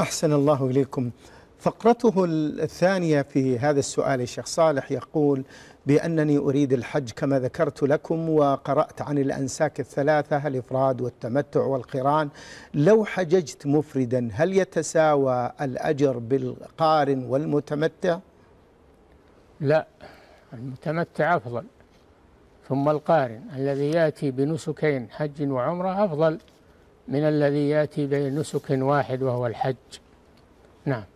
أحسن الله إليكم فقرته الثانية في هذا السؤال الشيخ صالح يقول بأنني أريد الحج كما ذكرت لكم وقرأت عن الأنساك الثلاثة الإفراد والتمتع والقران لو حججت مفردا هل يتساوى الأجر بالقارن والمتمتع؟ لا المتمتع أفضل ثم القارن الذي يأتي بنسكين حج وعمرة أفضل من الذي يأتي بنسك واحد وهو الحج نعم